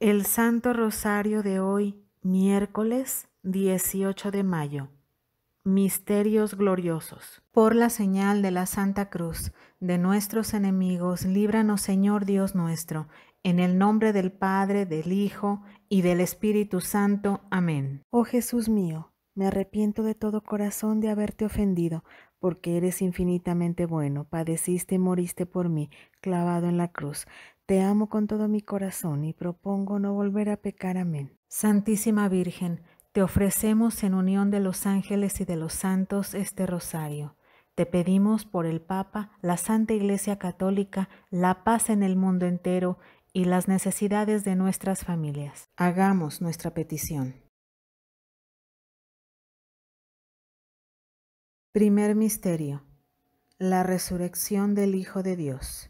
El Santo Rosario de hoy, miércoles 18 de mayo. Misterios gloriosos. Por la señal de la Santa Cruz, de nuestros enemigos, líbranos Señor Dios nuestro, en el nombre del Padre, del Hijo y del Espíritu Santo. Amén. Oh Jesús mío, me arrepiento de todo corazón de haberte ofendido, porque eres infinitamente bueno, padeciste y moriste por mí, clavado en la cruz. Te amo con todo mi corazón y propongo no volver a pecar. Amén. Santísima Virgen, te ofrecemos en unión de los ángeles y de los santos este rosario. Te pedimos por el Papa, la Santa Iglesia Católica, la paz en el mundo entero y las necesidades de nuestras familias. Hagamos nuestra petición. Primer Misterio. La resurrección del Hijo de Dios.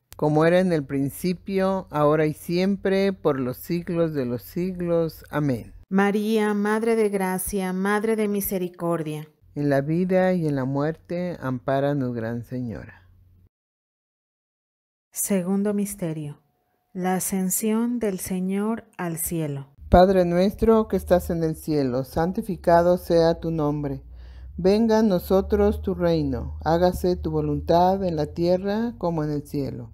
como era en el principio, ahora y siempre, por los siglos de los siglos. Amén. María, Madre de Gracia, Madre de Misericordia. En la vida y en la muerte, ampáranos, Gran Señora. Segundo Misterio. La ascensión del Señor al cielo. Padre nuestro que estás en el cielo, santificado sea tu nombre. Venga a nosotros tu reino, hágase tu voluntad en la tierra como en el cielo.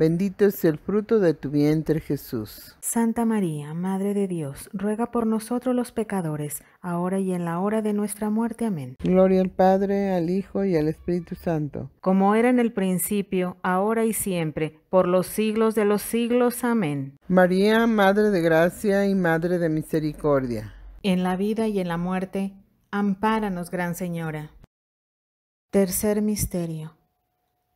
Bendito es el fruto de tu vientre, Jesús. Santa María, Madre de Dios, ruega por nosotros los pecadores, ahora y en la hora de nuestra muerte. Amén. Gloria al Padre, al Hijo y al Espíritu Santo. Como era en el principio, ahora y siempre, por los siglos de los siglos. Amén. María, Madre de Gracia y Madre de Misericordia. En la vida y en la muerte, ampáranos, Gran Señora. Tercer Misterio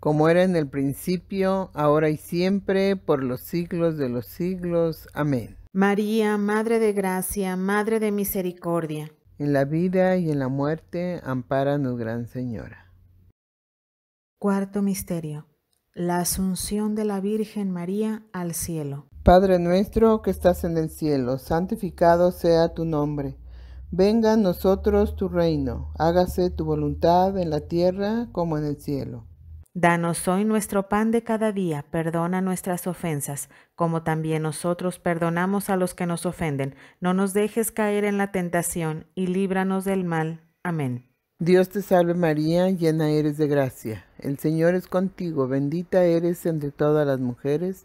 como era en el principio, ahora y siempre, por los siglos de los siglos. Amén. María, Madre de Gracia, Madre de Misericordia. En la vida y en la muerte, ampara amparanos, Gran Señora. Cuarto Misterio. La Asunción de la Virgen María al Cielo. Padre nuestro que estás en el cielo, santificado sea tu nombre. Venga a nosotros tu reino, hágase tu voluntad en la tierra como en el cielo. Danos hoy nuestro pan de cada día, perdona nuestras ofensas, como también nosotros perdonamos a los que nos ofenden. No nos dejes caer en la tentación, y líbranos del mal. Amén. Dios te salve María, llena eres de gracia. El Señor es contigo, bendita eres entre todas las mujeres,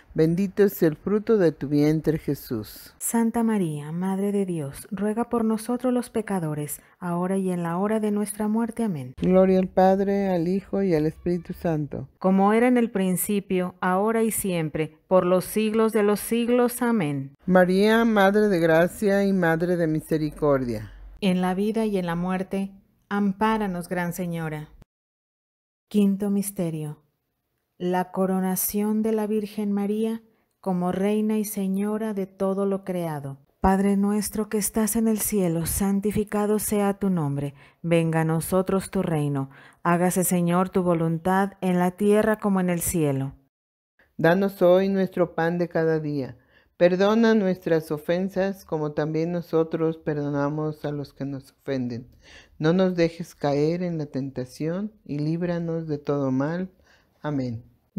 Bendito es el fruto de tu vientre, Jesús. Santa María, Madre de Dios, ruega por nosotros los pecadores, ahora y en la hora de nuestra muerte. Amén. Gloria al Padre, al Hijo y al Espíritu Santo. Como era en el principio, ahora y siempre, por los siglos de los siglos. Amén. María, Madre de Gracia y Madre de Misericordia. En la vida y en la muerte, ampáranos, Gran Señora. Quinto Misterio la coronación de la Virgen María como Reina y Señora de todo lo creado. Padre nuestro que estás en el cielo, santificado sea tu nombre, venga a nosotros tu reino, hágase Señor tu voluntad en la tierra como en el cielo. Danos hoy nuestro pan de cada día, perdona nuestras ofensas como también nosotros perdonamos a los que nos ofenden. No nos dejes caer en la tentación y líbranos de todo mal. Amén.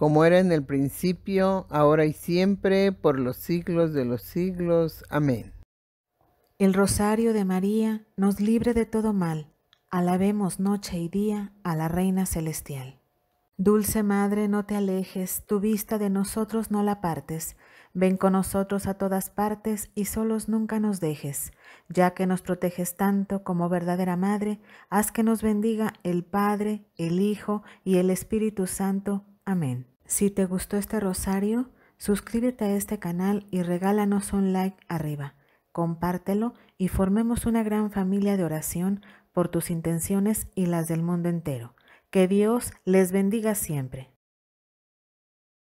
como era en el principio, ahora y siempre, por los siglos de los siglos. Amén. El rosario de María nos libre de todo mal. Alabemos noche y día a la Reina Celestial. Dulce Madre, no te alejes, tu vista de nosotros no la partes. Ven con nosotros a todas partes y solos nunca nos dejes. Ya que nos proteges tanto como verdadera Madre, haz que nos bendiga el Padre, el Hijo y el Espíritu Santo. Amén. Si te gustó este rosario, suscríbete a este canal y regálanos un like arriba. Compártelo y formemos una gran familia de oración por tus intenciones y las del mundo entero. Que Dios les bendiga siempre.